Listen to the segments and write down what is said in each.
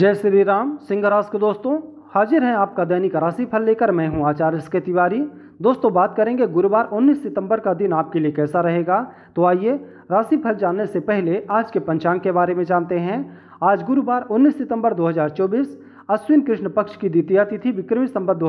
जय श्री राम सिंह राश के दोस्तों हाजिर हैं आपका दैनिक राशि फल लेकर मैं हूं आचार्य के तिवारी दोस्तों बात करेंगे गुरुवार 19 सितंबर का दिन आपके लिए कैसा रहेगा तो आइए राशि फल जानने से पहले आज के पंचांग के बारे में जानते हैं आज गुरुवार 19 सितंबर 2024 अश्विन कृष्ण पक्ष की द्वितीय तिथि विक्रमी संबत दो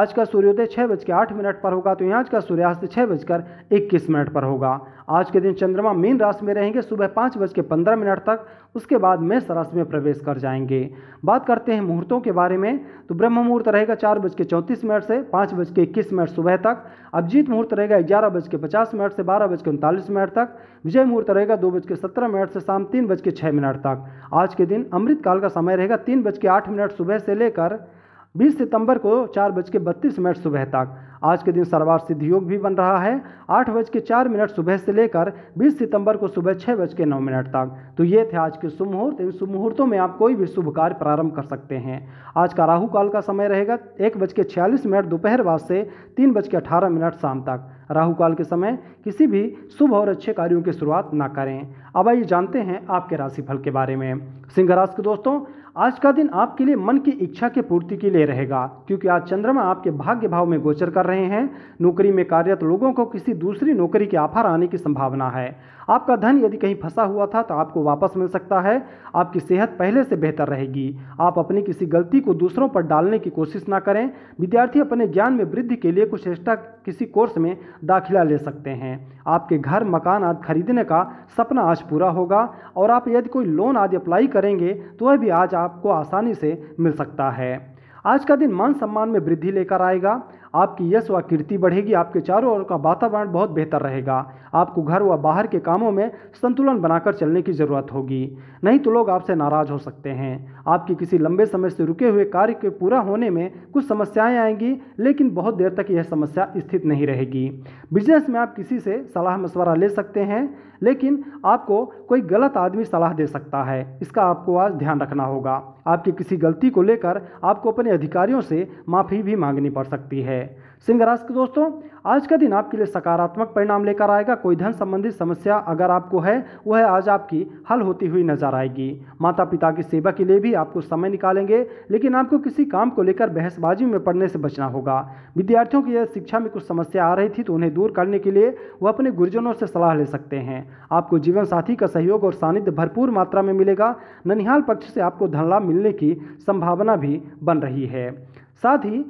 आज का सूर्योदय छः बज के आठ मिनट पर होगा तो यहाँ आज का सूर्यास्त छः बजकर इक्कीस मिनट पर होगा आज के दिन चंद्रमा मीन राशि में रहेंगे सुबह पाँच बज के पंद्रह मिनट तक उसके बाद मेष राशि में प्रवेश कर जाएंगे बात करते हैं मुहूर्तों के बारे में तो ब्रह्म मुहूर्त रहेगा चार बज के चौंतीस मिनट से पाँच बज के इक्कीस मिनट सुबह तक अभिजीत मुहूर्त रहेगा ग्यारह बज के पचास मिनट से बारह बज के उनतालीस मिनट तक विजय मुहूर्त रहेगा दो बज के सत्रह मिनट से शाम तीन बज के छः मिनट तक आज के दिन अमृतकाल का समय रहेगा तीन बज बज के आठ मिनट सुबह से लेकर 20 सितंबर को चार बज के बत्तीस मिनट सुबह तक आज के दिन सर्वार सिद्ध योग भी बन रहा है आठ बज के चार मिनट सुबह से लेकर 20 सितंबर को सुबह छः बज के नौ मिनट तक तो ये थे आज के शुभ मुहूर्त इन शुभ मुहूर्तों में आप कोई भी शुभ कार्य प्रारंभ कर सकते हैं आज का राहु काल का समय रहेगा एक बज के छियालीस मिनट दोपहर बाद से तीन बज के अठारह मिनट शाम तक राहु काल के समय किसी भी शुभ और अच्छे कार्यों की शुरुआत ना करें अब आइए जानते हैं आपके राशिफल के बारे में सिंह राशि के दोस्तों आज का दिन आपके लिए मन की इच्छा के पूर्ति के लिए रहेगा क्योंकि आज चंद्रमा आपके भाग्य भाव में गोचर कर रहे हैं नौकरी में कार्यरत लोगों को किसी दूसरी नौकरी के आफर आने की संभावना है आपका धन यदि कहीं फंसा हुआ था तो आपको वापस मिल सकता है आपकी सेहत पहले से बेहतर रहेगी आप अपनी किसी गलती को दूसरों पर डालने की कोशिश ना करें विद्यार्थी अपने ज्ञान में वृद्धि के लिए कुछ एक्स्ट्रा किसी कोर्स में दाखिला ले सकते हैं आपके घर मकान आदि खरीदने का सपना आज पूरा होगा और आप यदि कोई लोन आदि अप्लाई करेंगे तो वह भी आज आप आपको आसानी से मिल सकता है आज का दिन मान सम्मान में वृद्धि लेकर आएगा आपकी यश व कीर्ति बढ़ेगी आपके चारों ओर का वातावरण बहुत बेहतर रहेगा आपको घर व बाहर के कामों में संतुलन बनाकर चलने की ज़रूरत होगी नहीं तो लोग आपसे नाराज़ हो सकते हैं आपकी किसी लंबे समय से रुके हुए कार्य के पूरा होने में कुछ समस्याएं आएंगी लेकिन बहुत देर तक यह समस्या स्थित नहीं रहेगी बिजनेस में आप किसी से सलाह मशवरा ले सकते हैं लेकिन आपको कोई गलत आदमी सलाह दे सकता है इसका आपको आज ध्यान रखना होगा आपकी किसी गलती को लेकर आपको अपने अधिकारियों से माफ़ी भी मांगनी पड़ सकती है है सिंह राशि के दोस्तों आज का दिन आपके लिए सकारात्मक परिणाम लेकर आएगा कोई धन संबंधी समस्या अगर आपको है वह आज आपकी हल होती हुई नजर आएगी माता पिता की सेवा के लिए भी आपको समय निकालेंगे लेकिन आपको किसी काम को लेकर बहसबाजी में पड़ने से बचना होगा विद्यार्थियों की यह शिक्षा में कुछ समस्या आ रही थी तो उन्हें दूर करने के लिए वह अपने गुरुजनों से सलाह ले सकते हैं आपको जीवन साथी का सहयोग और सानिध्य भरपूर मात्रा में मिलेगा ननिहाल पक्ष से आपको धन लाभ मिलने की संभावना भी बन रही है साथ ही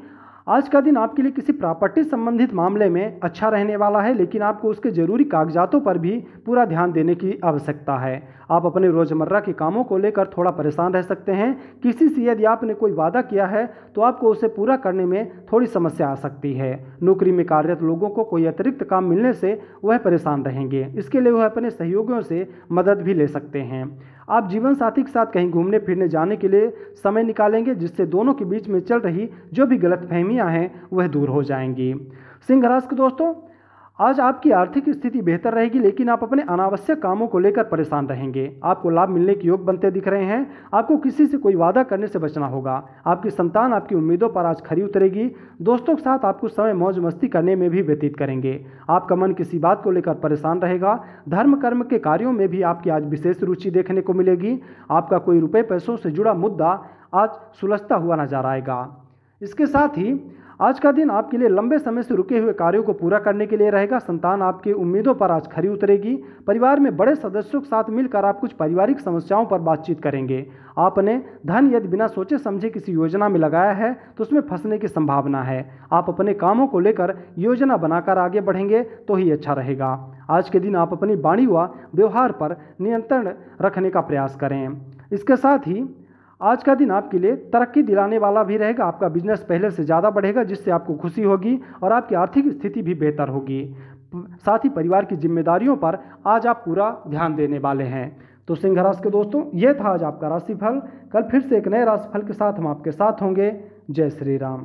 आज का दिन आपके लिए किसी प्रॉपर्टी संबंधित मामले में अच्छा रहने वाला है लेकिन आपको उसके जरूरी कागजातों पर भी पूरा ध्यान देने की आवश्यकता है आप अपने रोज़मर्रा के कामों को लेकर थोड़ा परेशान रह सकते हैं किसी से यदि आपने कोई वादा किया है तो आपको उसे पूरा करने में थोड़ी समस्या आ सकती है नौकरी में कार्यरत लोगों को कोई अतिरिक्त काम मिलने से वह परेशान रहेंगे इसके लिए वह अपने सहयोगियों से मदद भी ले सकते हैं आप जीवन साथी के साथ कहीं घूमने फिरने जाने के लिए समय निकालेंगे जिससे दोनों के बीच में चल रही जो भी गलत फहमियाँ हैं वह दूर हो जाएंगी सिंह राशि के दोस्तों आज आपकी आर्थिक स्थिति बेहतर रहेगी लेकिन आप अपने अनावश्यक कामों को लेकर परेशान रहेंगे आपको लाभ मिलने के योग बनते दिख रहे हैं आपको किसी से कोई वादा करने से बचना होगा आपकी संतान आपकी उम्मीदों पर आज खरी उतरेगी दोस्तों के साथ आपको समय मौज मस्ती करने में भी व्यतीत करेंगे आपका मन किसी बात को लेकर परेशान रहेगा धर्म कर्म के कार्यों में भी आपकी आज विशेष रुचि देखने को मिलेगी आपका कोई रुपये पैसों से जुड़ा मुद्दा आज सुलझता हुआ नजर आएगा इसके साथ ही आज का दिन आपके लिए लंबे समय से रुके हुए कार्यों को पूरा करने के लिए रहेगा संतान आपके उम्मीदों पर आज खरी उतरेगी परिवार में बड़े सदस्यों के साथ मिलकर आप कुछ पारिवारिक समस्याओं पर बातचीत करेंगे आपने धन यदि बिना सोचे समझे किसी योजना में लगाया है तो उसमें फंसने की संभावना है आप अपने कामों को लेकर योजना बनाकर आगे बढ़ेंगे तो ही अच्छा रहेगा आज के दिन आप अपनी वाणी व व्यवहार पर नियंत्रण रखने का प्रयास करें इसके साथ ही आज का दिन आपके लिए तरक्की दिलाने वाला भी रहेगा आपका बिजनेस पहले से ज़्यादा बढ़ेगा जिससे आपको खुशी होगी और आपकी आर्थिक स्थिति भी बेहतर होगी साथ ही परिवार की जिम्मेदारियों पर आज आप पूरा ध्यान देने वाले हैं तो सिंह राशि के दोस्तों ये था आज आपका राशिफल कल फिर से एक नए राशिफल के साथ हम आपके साथ होंगे जय श्री राम